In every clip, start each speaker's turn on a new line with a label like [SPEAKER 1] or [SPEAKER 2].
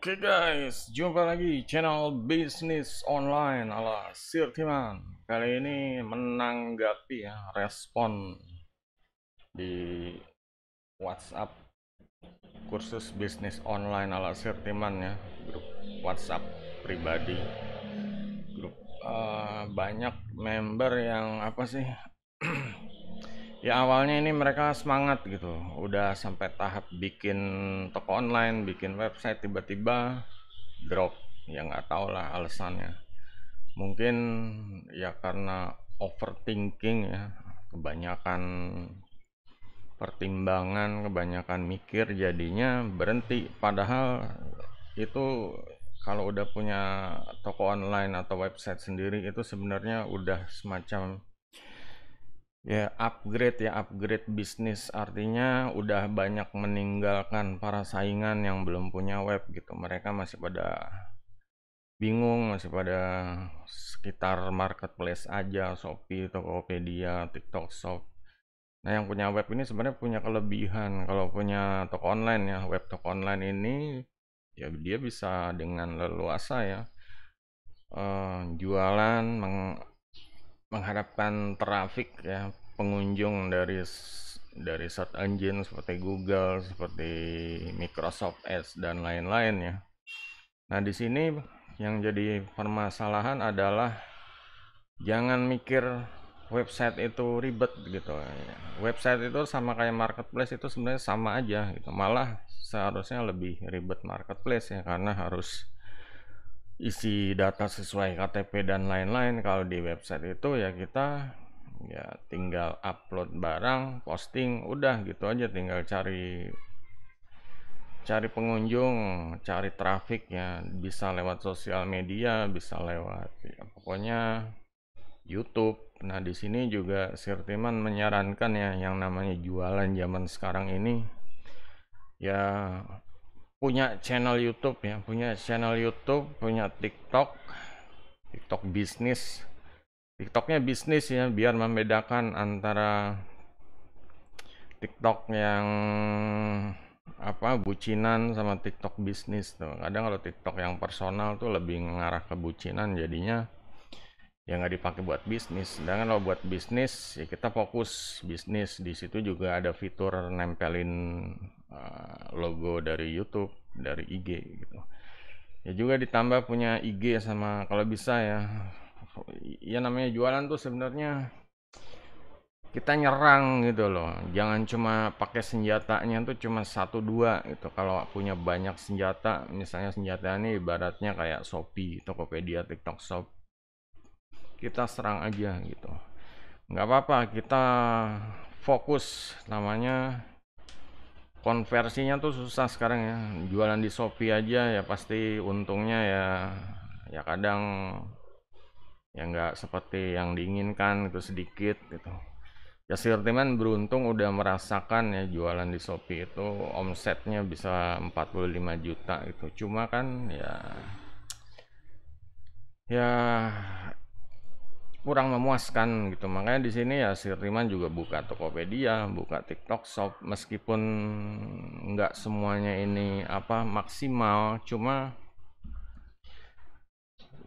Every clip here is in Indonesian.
[SPEAKER 1] Oke okay guys, jumpa lagi channel bisnis online ala Sirtiman. Kali ini menanggapi ya respon di WhatsApp kursus bisnis online ala Sirtiman ya, grup WhatsApp pribadi. Grup uh, banyak member yang apa sih ya awalnya ini mereka semangat gitu udah sampai tahap bikin toko online bikin website tiba-tiba drop ya nggak tau lah alasannya mungkin ya karena overthinking ya kebanyakan pertimbangan kebanyakan mikir jadinya berhenti padahal itu kalau udah punya toko online atau website sendiri itu sebenarnya udah semacam Ya, upgrade ya, upgrade bisnis artinya udah banyak meninggalkan para saingan yang belum punya web gitu. Mereka masih pada bingung, masih pada sekitar marketplace aja, Shopee, Tokopedia, TikTok Shop. Nah, yang punya web ini sebenarnya punya kelebihan kalau punya toko online ya. Web toko online ini ya dia bisa dengan leluasa ya uh, jualan meng mengharapkan traffic ya pengunjung dari dari search engine seperti Google, seperti Microsoft Edge dan lain-lain ya. Nah, di sini yang jadi permasalahan adalah jangan mikir website itu ribet gitu. Website itu sama kayak marketplace itu sebenarnya sama aja gitu. Malah seharusnya lebih ribet marketplace ya karena harus isi data sesuai KTP dan lain-lain kalau di website itu ya kita ya tinggal upload barang posting udah gitu aja tinggal cari cari pengunjung cari traffic ya bisa lewat sosial media bisa lewat ya, pokoknya YouTube nah di sini juga Sirtiman menyarankan ya yang namanya jualan zaman sekarang ini ya punya channel YouTube ya, punya channel YouTube, punya TikTok, TikTok bisnis. TikToknya bisnis ya, biar membedakan antara TikTok yang apa bucinan sama TikTok bisnis tuh. Kadang kalau TikTok yang personal tuh lebih mengarah ke bucinan jadinya yang nggak dipakai buat bisnis. Sedangkan kalau buat bisnis ya kita fokus bisnis di situ juga ada fitur nempelin Eh, logo dari YouTube, dari IG gitu. Ya juga ditambah punya IG sama kalau bisa ya ya namanya jualan tuh sebenarnya kita nyerang gitu loh jangan cuma pakai senjatanya tuh cuma satu dua gitu kalau punya banyak senjata misalnya senjata ini ibaratnya kayak Shopee Tokopedia TikTok Shop kita serang aja gitu nggak apa-apa kita fokus namanya konversinya tuh susah sekarang ya jualan di Shopee aja ya pasti untungnya ya ya kadang ya nggak seperti yang diinginkan itu sedikit gitu ya Sirtiman beruntung udah merasakan ya jualan di Shopee itu omsetnya bisa 45 juta itu cuma kan ya ya kurang memuaskan gitu makanya di sini ya Siriman juga buka Tokopedia buka TikTok Shop meskipun nggak semuanya ini apa maksimal cuma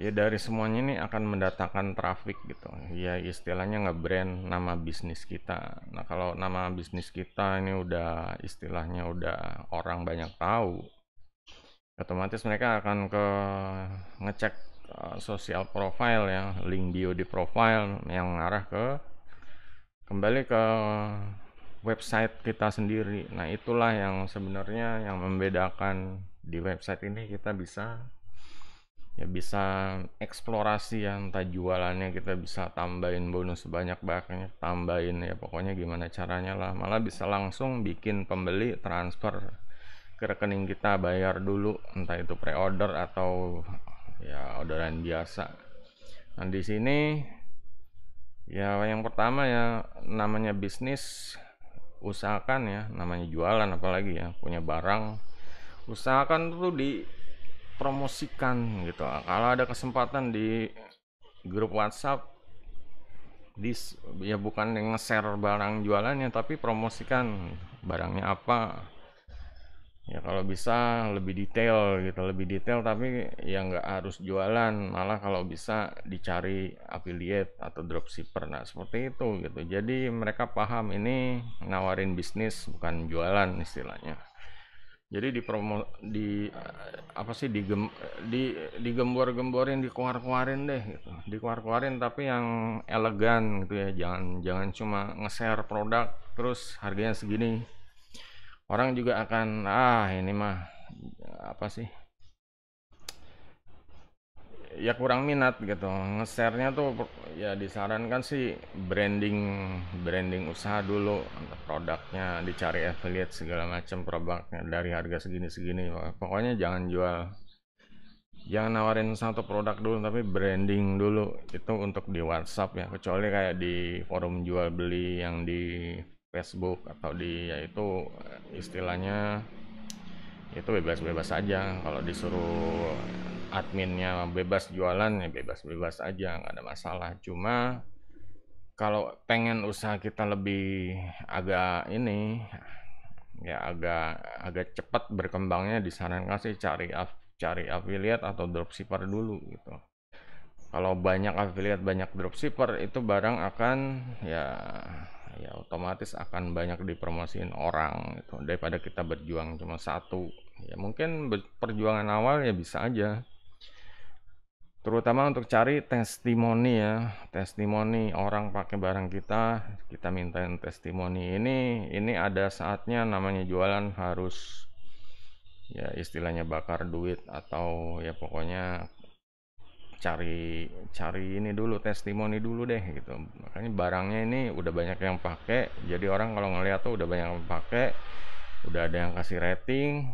[SPEAKER 1] ya dari semuanya ini akan mendatangkan traffic gitu ya istilahnya nggak brand nama bisnis kita nah kalau nama bisnis kita ini udah istilahnya udah orang banyak tahu otomatis mereka akan ke ngecek Eh, sosial profile ya link bio di profile yang arah ke kembali ke website kita sendiri nah itulah yang sebenarnya yang membedakan di website ini kita bisa ya bisa eksplorasi yang entah jualannya kita bisa tambahin bonus sebanyak banyaknya tambahin ya pokoknya gimana caranya lah malah bisa langsung bikin pembeli transfer ke rekening kita bayar dulu entah itu pre-order atau ya orderan biasa nah di sini ya yang pertama ya namanya bisnis usahakan ya namanya jualan apalagi ya punya barang usahakan tuh dipromosikan gitu kalau ada kesempatan di grup WhatsApp di ya bukan nge-share barang jualannya tapi promosikan barangnya apa kalau bisa lebih detail gitu lebih detail tapi yang nggak harus jualan malah kalau bisa dicari affiliate atau dropshipper nah seperti itu gitu jadi mereka paham ini nawarin bisnis bukan jualan istilahnya jadi di promo di apa sih digem di digembor-gemborin dikeluar-keluarin deh gitu dikeluar-keluarin tapi yang elegan gitu ya jangan jangan cuma nge-share produk terus harganya segini orang juga akan ah ini mah apa sih ya kurang minat gitu ngesernya tuh ya disarankan sih branding branding usaha dulu produknya dicari affiliate segala macam produknya dari harga segini segini pokoknya jangan jual jangan nawarin satu produk dulu tapi branding dulu itu untuk di WhatsApp ya kecuali kayak di forum jual beli yang di Facebook atau di yaitu eh, istilahnya itu bebas-bebas aja kalau disuruh adminnya bebas jualan ya bebas-bebas aja nggak ada masalah cuma kalau pengen usaha kita lebih agak ini ya agak agak cepat berkembangnya disarankan sih cari cari affiliate atau dropshipper dulu gitu kalau banyak affiliate banyak dropshipper itu barang akan ya ya otomatis akan banyak dipromosiin orang gitu daripada kita berjuang cuma satu ya mungkin perjuangan awal ya bisa aja terutama untuk cari testimoni ya testimoni orang pakai barang kita kita mintain testimoni ini ini ada saatnya namanya jualan harus ya istilahnya bakar duit atau ya pokoknya cari cari ini dulu testimoni dulu deh gitu makanya barangnya ini udah banyak yang pakai jadi orang kalau ngeliat tuh udah banyak yang pakai udah ada yang kasih rating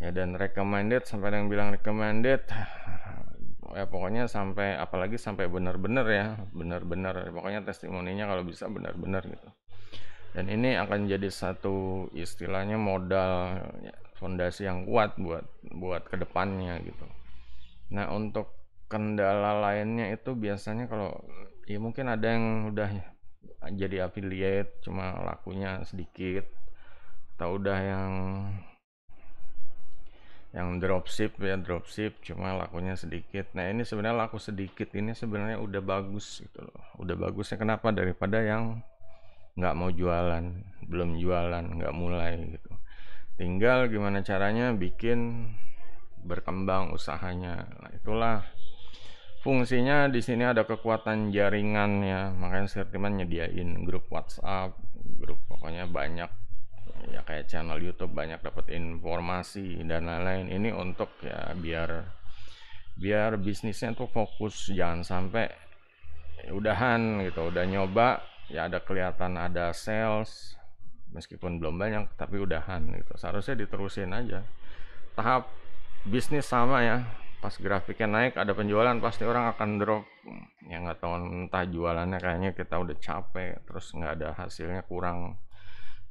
[SPEAKER 1] ya dan recommended sampai ada yang bilang recommended ya pokoknya sampai apalagi sampai benar-benar ya benar-benar pokoknya testimoninya kalau bisa benar-benar gitu dan ini akan jadi satu istilahnya modal ya, fondasi yang kuat buat buat kedepannya gitu nah untuk kendala lainnya itu biasanya kalau ya mungkin ada yang udah jadi affiliate cuma lakunya sedikit atau udah yang yang dropship ya dropship cuma lakunya sedikit nah ini sebenarnya laku sedikit ini sebenarnya udah bagus gitu loh udah bagusnya kenapa daripada yang nggak mau jualan belum jualan nggak mulai gitu tinggal gimana caranya bikin berkembang usahanya nah, itulah fungsinya di sini ada kekuatan jaringannya makanya sertiman nyediain grup WhatsApp grup pokoknya banyak ya kayak channel YouTube banyak dapat informasi dan lain-lain ini untuk ya biar biar bisnisnya tuh fokus jangan sampai ya udahan gitu udah nyoba ya ada kelihatan ada sales meskipun belum banyak tapi udahan gitu seharusnya diterusin aja tahap bisnis sama ya pas grafiknya naik ada penjualan pasti orang akan drop ya nggak tahu entah jualannya kayaknya kita udah capek terus nggak ada hasilnya kurang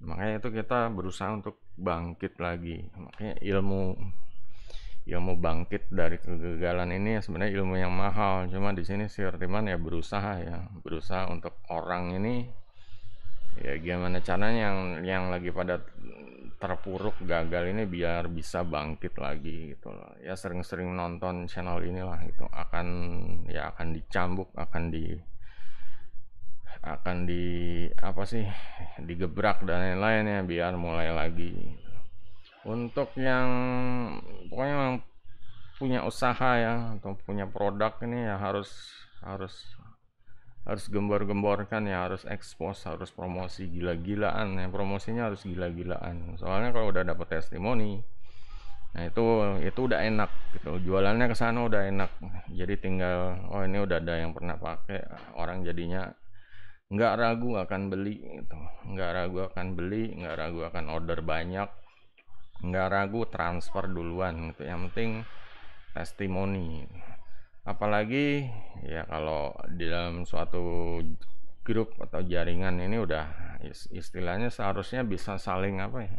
[SPEAKER 1] makanya itu kita berusaha untuk bangkit lagi makanya ilmu ilmu bangkit dari kegagalan ini ya sebenarnya ilmu yang mahal cuma di sini si Artiman ya berusaha ya berusaha untuk orang ini ya gimana caranya yang yang lagi pada terpuruk gagal ini biar bisa bangkit lagi gitu loh ya sering-sering nonton channel inilah gitu akan ya akan dicambuk akan di akan di apa sih digebrak dan lain-lain ya biar mulai lagi gitu. untuk yang pokoknya yang punya usaha ya atau punya produk ini ya harus harus harus gembor-gemborkan ya harus expose harus promosi gila-gilaan ya promosinya harus gila-gilaan soalnya kalau udah dapet testimoni nah itu itu udah enak gitu jualannya ke sana udah enak jadi tinggal oh ini udah ada yang pernah pakai orang jadinya nggak ragu akan beli gitu nggak ragu akan beli nggak ragu akan order banyak nggak ragu transfer duluan gitu yang penting testimoni apalagi ya kalau di dalam suatu grup atau jaringan ini udah istilahnya seharusnya bisa saling apa ya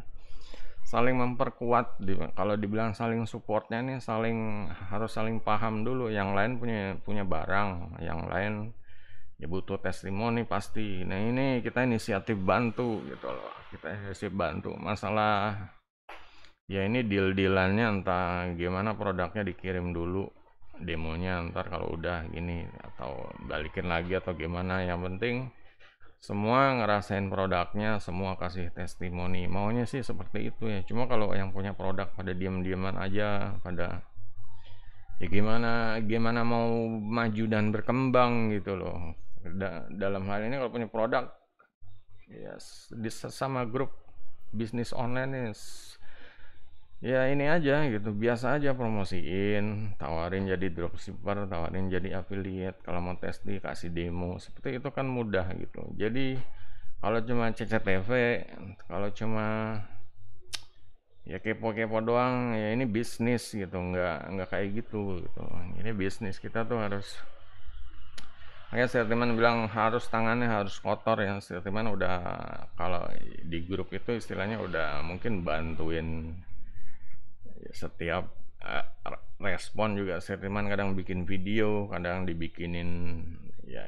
[SPEAKER 1] saling memperkuat di, kalau dibilang saling supportnya nih saling harus saling paham dulu yang lain punya punya barang yang lain ya butuh testimoni pasti nah ini kita inisiatif bantu gitu loh kita inisiatif bantu masalah ya ini deal dealannya entah gimana produknya dikirim dulu demonya ntar kalau udah gini atau balikin lagi atau gimana yang penting semua ngerasain produknya semua kasih testimoni maunya sih seperti itu ya cuma kalau yang punya produk pada diam-diaman aja pada ya gimana gimana mau maju dan berkembang gitu loh da dalam hal ini kalau punya produk ya yes, di sesama grup bisnis online ini ya ini aja gitu biasa aja promosiin tawarin jadi dropshipper tawarin jadi affiliate kalau mau tes kasih demo seperti itu kan mudah gitu jadi kalau cuma CCTV kalau cuma ya kepo-kepo doang ya ini bisnis gitu nggak nggak kayak gitu gitu ini bisnis kita tuh harus Makanya sertiman bilang harus tangannya harus kotor ya sertiman udah kalau di grup itu istilahnya udah mungkin bantuin Ya, setiap uh, respon juga setiman kadang bikin video kadang dibikinin ya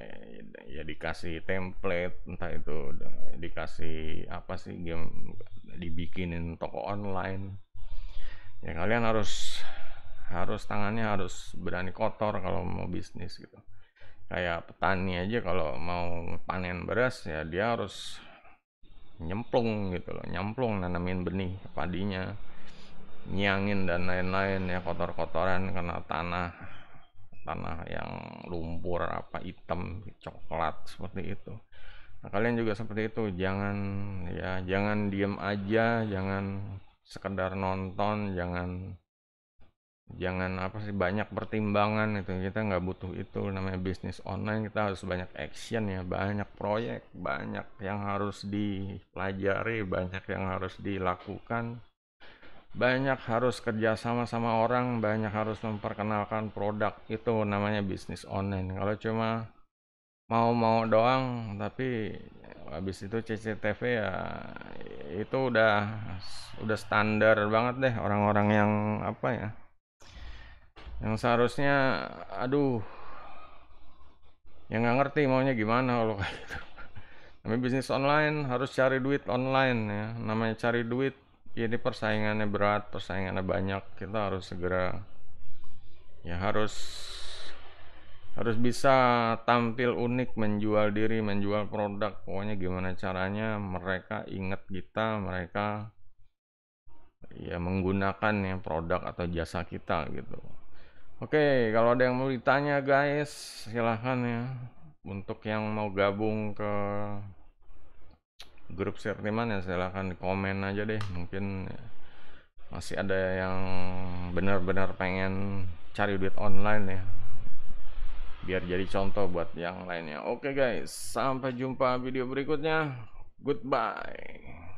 [SPEAKER 1] ya dikasih template entah itu dikasih apa sih game dibikinin toko online ya kalian harus harus tangannya harus berani kotor kalau mau bisnis gitu kayak petani aja kalau mau panen beras ya dia harus nyemplung gitu loh nyemplung nanamin benih padinya nyangin dan lain-lain ya kotor-kotoran kena tanah tanah yang lumpur apa hitam coklat seperti itu nah, kalian juga seperti itu jangan ya jangan diem aja jangan sekedar nonton jangan jangan apa sih banyak pertimbangan itu kita nggak butuh itu namanya bisnis online kita harus banyak action ya banyak proyek banyak yang harus dipelajari banyak yang harus dilakukan banyak harus kerja sama sama orang, banyak harus memperkenalkan produk itu namanya bisnis online. Kalau cuma mau-mau doang, tapi habis itu CCTV ya itu udah udah standar banget deh orang-orang yang apa ya, yang seharusnya, aduh, yang nggak ngerti maunya gimana kalau kayak gitu. Tapi bisnis online harus cari duit online ya, namanya cari duit jadi ya, persaingannya berat persaingannya banyak kita harus segera ya harus harus bisa tampil unik menjual diri menjual produk pokoknya gimana caranya mereka ingat kita mereka ya menggunakan ya produk atau jasa kita gitu Oke, kalau ada yang mau ditanya guys, silahkan ya. Untuk yang mau gabung ke grup Sertiman ya silahkan komen aja deh mungkin masih ada yang benar-benar pengen cari duit online ya biar jadi contoh buat yang lainnya oke guys sampai jumpa video berikutnya goodbye